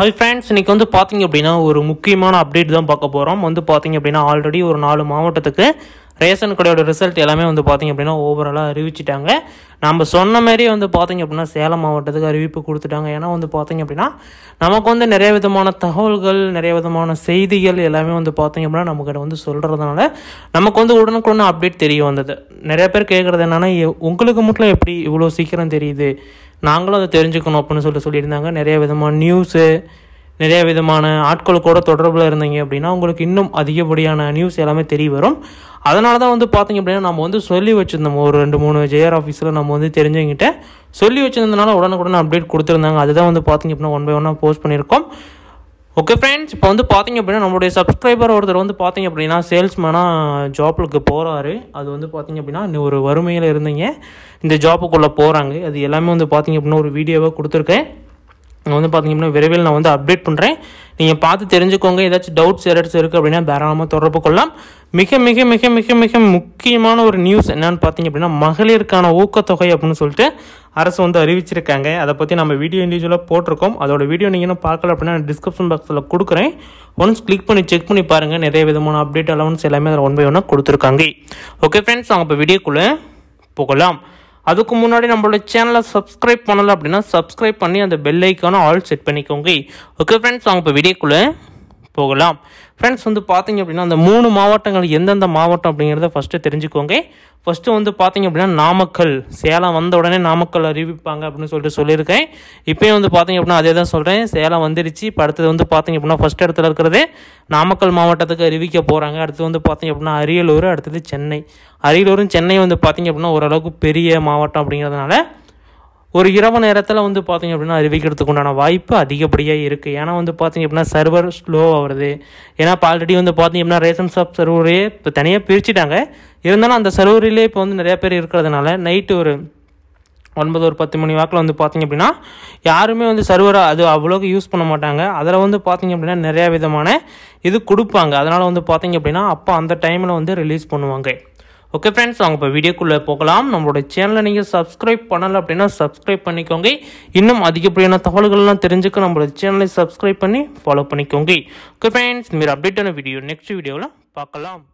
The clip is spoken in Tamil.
ஹை ஃப்ரெண்ட்ஸ் இன்றைக்கி வந்து பார்த்திங்க அப்படின்னா ஒரு முக்கியமான அப்டேட் தான் பார்க்க போகிறோம் வந்து பார்த்திங்க அப்படின்னா ஆல்ரெடி ஒரு நாலு மாவட்டத்துக்கு ரேஷன் கடையோட ரிசல்ட் எல்லாமே வந்து பார்த்திங்க அப்படின்னா ஓவராலாக அறிவிச்சிட்டாங்க நம்ம சொன்ன மாதிரியே வந்து பார்த்திங்க அப்படின்னா சேலம் மாவட்டத்துக்கு அறிவிப்பு கொடுத்துட்டாங்க ஏன்னா வந்து பார்த்திங்க அப்படின்னா நமக்கு வந்து நிறைய விதமான தகவல்கள் நிறைய விதமான செய்திகள் எல்லாமே வந்து பார்த்திங்க அப்படின்னா நமக்கிட்ட வந்து சொல்கிறதுனால நமக்கு வந்து உடனுக்குடனே அப்டேட் தெரிய வந்தது நிறைய பேர் கேட்குறது என்னென்னா உங்களுக்கு மட்டும் எப்படி இவ்வளோ சீக்கிரம் தெரியுது நாங்களும் அதை தெரிஞ்சுக்கணும் அப்படின்னு சொல்லி சொல்லியிருந்தாங்க நிறைய விதமான நியூஸு நிறைய விதமான ஆட்கள் கூட தொடர்பில் இருந்தீங்க அப்படின்னா உங்களுக்கு இன்னும் அதிகப்படியான நியூஸ் எல்லாமே தெரிய வரும் அதனால தான் வந்து பார்த்தீங்க அப்படின்னா நம்ம வந்து சொல்லி வச்சுருந்தோம் ஒரு ரெண்டு மூணு ஜேஆர் ஆஃபீஸில் நம்ம வந்து தெரிஞ்சவங்கிட்ட சொல்லி வச்சுருந்ததுனால உடனுக்குடன் அப்டேட் கொடுத்துருந்தாங்க அதுதான் வந்து பார்த்தீங்க அப்படின்னா ஒன் பை ஒன்னாக போஸ்ட் பண்ணியிருக்கோம் ஓகே ஃப்ரெண்ட்ஸ் இப்போ வந்து பார்த்தீங்க அப்படின்னா நம்மளுடைய சப்ஸ்கிரைபர் ஒருத்தர் வந்து பார்த்தீங்க அப்படின்னா சேல்ஸ்மேனாக ஜாப்புக்கு போகிறாரு அது வந்து பார்த்தீங்க அப்படின்னா இன்னும் ஒரு வறுமையில் இருந்தீங்க இந்த ஜாப்புக்குள்ளே போகிறாங்க அது எல்லாமே வந்து பார்த்தீங்க அப்படின்னா ஒரு வீடியோவாக கொடுத்துருக்கேன் வந்து பார்த்தீங்கன்னா விரைவில் நான் வந்து அப்டேட் பண்ணுறேன் நீங்கள் பார்த்து தெரிஞ்சுக்கோங்க ஏதாச்சும் டவுட்ஸ் எரட்ஸ் இருக்குது அப்படின்னா தாராளமாக தொடர்பு கொள்ளலாம் மிக மிக மிக மிக மிக முக்கியமான ஒரு நியூஸ் என்னென்னு பார்த்தீங்க அப்படின்னா மகளிருக்கான ஊக்கத்தொகை அப்படின்னு சொல்லிட்டு அரசு வந்து அறிவிச்சிருக்காங்க அதை பற்றி நம்ம வீடியோ இண்டிவிஜுவலாக போட்டிருக்கோம் அதோட வீடியோ நீங்கள் இன்னும் பார்க்கல அப்படின்னா நான் டிஸ்கிரிப்ஷன் பாக்ஸில் கொடுக்குறேன் ஒன்ஸ் கிளிக் பண்ணி செக் பண்ணி பாருங்கள் நிறைய விதமான அப்டேட் அலவன்ஸ் எல்லாமே அதில் ஒன் பை ஒன்னாக கொடுத்துருக்காங்க ஓகே ஃப்ரெண்ட்ஸ் நாங்கள் இப்போ வீடியோக்குள்ளே போகலாம் அதுக்கு முன்னாடி நம்மளோட சேனலை சப்ஸ்கிரைப் பண்ணலை அப்படின்னா சப்ஸ்கிரைப் பண்ணி அந்த பெல் ஐக்கானும் ஆல் செட் பண்ணிக்கோங்க ஓகே ஃப்ரெண்ட்ஸ் அவங்க இப்போ வீடியோக்குள்ளே போகலாம் ஃப்ரெண்ட்ஸ் வந்து பார்த்தீங்க அப்படின்னா அந்த மூணு மாவட்டங்கள் எந்தெந்த மாவட்டம் அப்படிங்கிறத ஃபஸ்ட்டு தெரிஞ்சுக்கோங்க ஃபஸ்ட்டு வந்து பார்த்தீங்க அப்படின்னா நாமக்கல் சேலம் வந்த உடனே நாமக்கல் அறிவிப்பாங்க அப்படின்னு சொல்லிட்டு சொல்லியிருக்கேன் இப்போயும் வந்து பார்த்தீங்க அப்படின்னா அதே தான் சொல்கிறேன் சேலம் வந்துருச்சு இப்போ அடுத்தது வந்து பார்த்தீங்க அப்படின்னா ஃபஸ்ட் இடத்துல இருக்கிறது நாமக்கல் மாவட்டத்துக்கு அறிவிக்க போகிறாங்க அடுத்து வந்து பார்த்தீங்க அப்படின்னா அரியலூர் அடுத்தது சென்னை அரியலூரும் சென்னை வந்து பார்த்தீங்க அப்படின்னா ஓரளவுக்கு பெரிய மாவட்டம் அப்படிங்கிறதுனால ஒரு இரவு நேரத்தில் வந்து பார்த்திங்க அப்படின்னா அறிவிக்கிறதுக்கு உண்டான வாய்ப்பு அதிகப்படியாக இருக்குது ஏன்னா வந்து பார்த்திங்க அப்படின்னா சர்வர் ஸ்லோ ஆகுறது ஏன்னா இப்போ ஆல்ரெடி வந்து பார்த்திங்க அப்படின்னா ரேஷன் ஷாப் சர்வரே இப்போ தனியாக பிரிச்சுட்டாங்க இருந்தாலும் அந்த சர்வரிலே இப்போ வந்து நிறையா பேர் இருக்கிறதுனால நைட்டு ஒரு ஒன்பது ஒரு பத்து மணி வாக்கில் வந்து பார்த்திங்க அப்படின்னா யாருமே வந்து சர்வரை அது அவ்வளோக்கு யூஸ் பண்ண மாட்டாங்க அதில் வந்து பார்த்திங்க அப்படின்னா நிறையா விதமான இது கொடுப்பாங்க அதனால் வந்து பார்த்திங்க அப்படின்னா அப்போ அந்த டைமில் வந்து ரிலீஸ் பண்ணுவாங்க ஓகே ஃப்ரெண்ட்ஸ் அவங்க இப்போ வீடியோக்குள்ளே போகலாம் நம்மளோட சேனலை நீங்கள் சப்ஸ்கிரைப் பண்ணலை அப்படின்னா சப்ஸ்கிரைப் பண்ணிக்கோங்க இன்னும் அதிகப்படியான தகவல்கள்லாம் தெரிஞ்சுக்க நம்மளோட சேனலை சப்ஸ்கிரைப் பண்ணி ஃபாலோ பண்ணிக்கோங்க ஓகே ஃப்ரெண்ட்ஸ் மீர் அப்டேட்டான வீடியோ நெக்ஸ்ட் வீடியோவில் பார்க்கலாம்